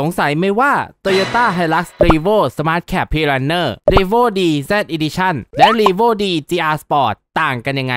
สงสัยไหมว่า Toyota Hilux Revo Smart Cab p r u n n e Revo r D Z Edition และ Revo D GR Sport ต่างกันยังไง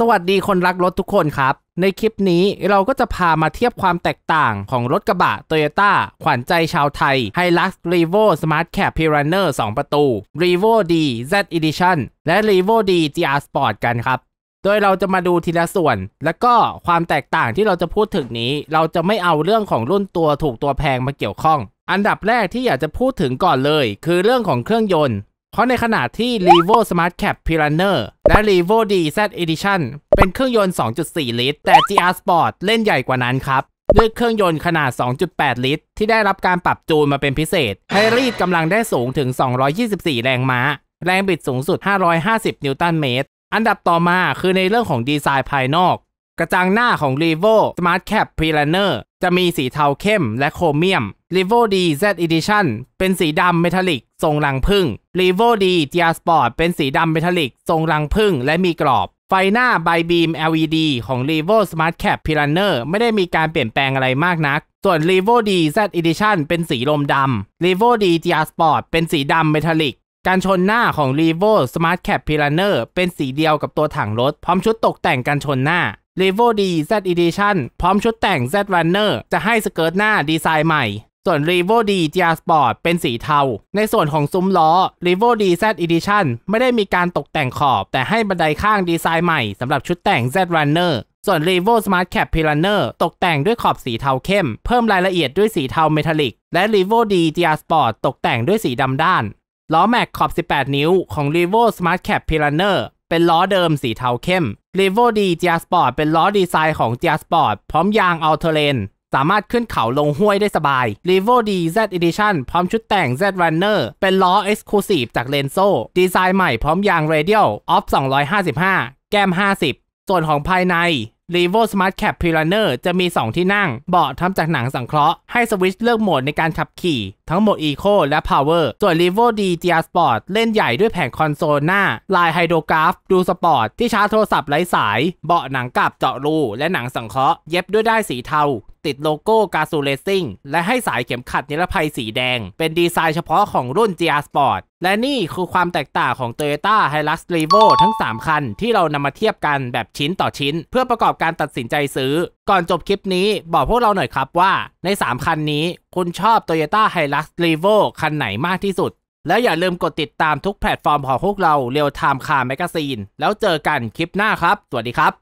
สวัสดีคนรักรถทุกคนครับ ในคลิปนี้เราก็จะพามาเทียบความแตกต่างของรถกระบะ Toyota ขวัญใจชาวไทย Hilux Revo Smart Cab p r u n n e r 2 ประตู Revo D Z Edition และ Revo D GR Sport กันครับโดยเราจะมาดูทีละส่วน และก็ความแตกต่างที่เราจะพูดถึงนี้ เราจะไม่เอาเรื่องของรุ่นตัวถูกตัวแพงมาเกี่ยวข้อง อันดับแรกที่อยากจะพูดถึงก่อนเลย คือเรื่องของเครื่องยนต์เพราะในขณะที่ Revo Smart Cap Piranha และ Revo DZ Edition เป็นเครื่องยนต์ 2.4 ลิตร แต่ GR Sport เล่นใหญ่กว่านั้นครับด้วยเครื่องยนต์ขนาด 2.8 ลิตร ที่ได้รับการปรับจูนมาเป็นพิเศษให้รีดกำลังได้สูงถึง 224 แรงม้า แรงบิดสูงสุด 550 นิวตันเมตรอันดับต่อมาคือในเรื่องของดีไซน์ภายนอก กระจังหน้าของ r e v o Smart Cap p l a n e r จะมีสีเทาเข้มและโครเมียม r e v o D Z Edition เป็นสีดำเมทัลลิก ทรงรังผึ้ง r e v o D i a Sport เป็นสีดำเมทัลลิก ทรงรังผึ้งและมีกรอบ ไฟหน้าไบบีม LED ของ r e v o Smart Cap p l a n e r ไม่ได้มีการเปลี่ยนแปลงอะไรมากนัก ส่วน r e v o D Z Edition เป็นสีลมดำ r e v o D i a Sport เป็นสีดำเมทัลลิกการชนหน้าของ r e v o Smart Cap p l a n e r เป็นสีเดียวกับตัวถังรถ พร้อมชุดตกแต่งการชนหน้า r e v o D Z Edition พร้อมชุดแต่ง Z Runner จะให้สเกิร์ตหน้าดีไซน์ใหม่ ส่วน r e v o D GR Sport เป็นสีเทา ในส่วนของซุ้มล้อ r e v o D Z Edition ไม่ได้มีการตกแต่งขอบ แต่ให้บันไดข้างดีไซน์ใหม่สำหรับชุดแต่ง Z Runner ส่วน r e v o Smart Cap p l a n e r ตกแต่งด้วยขอบสีเทาเข้ม เพิ่มรายละเอียดด้วยสีเทาเมทัลลิก และ r e v o D GR Sport ตกแต่งด้วยสีดำด้านล้อแม็กขอบ 18 นิ้วของ r e v o Smart Cap p i r a n e r เป็นล้อเดิมสีเทาเข้ม r e v o D g r Sport เป็นล้อดีไซน์ของ g r Sport พร้อมยาง All Terrain สามารถขึ้นเขาลงห้วยได้สบาย r e v o D Z Edition พร้อมชุดแต่ง Z Runner เป็นล้อ Exclusive จาก Lenso ดีไซน์ใหม่พร้อมยาง Radial Off 255 แก้ม 50 ส่วนของภายใน r e v o Smart Cap p l น n e r จะมี 2 ที่นั่ง เบาะทำจากหนังสังเคราะห์ให้สวิตช์เลือกโหมดในการขับขี่ ทั้งโหมด Eco และ Power ส่วน r e v o D GR Sport เล่นใหญ่ด้วยแผงคอนโซลหน้า ลายไฮโดรกราฟดูสปอร์ตที่ชาร์จโทรศัพท์ไร้สาย เบาะหนังกับเจาะรู และหนังสังเคราะห์เย็บด้วยด้ายสีเทาติดโลโก้กาซูเลซิ่งและให้สายเข็มขัดนิรภัยสีแดง เป็นดีไซน์เฉพาะของรุ่น GR Sport และนี่คือความแตกต่างของ Toyota Hilux Revo ทั้ง 3 คัน ที่เรานำมาเทียบกันแบบชิ้นต่อชิ้น เพื่อประกอบการตัดสินใจซื้อ ก่อนจบคลิปนี้ บอกพวกเราหน่อยครับว่า ใน 3 คันนี้คุณชอบ Toyota Hilux Revo คันไหนมากที่สุด แล้วอย่าลืมกดติดตามทุกแพลตฟอร์มของพวกเราเรียวไทม์คาร์แมกซีนแล้วเจอกันคลิปหน้าครับสวัสดีครับ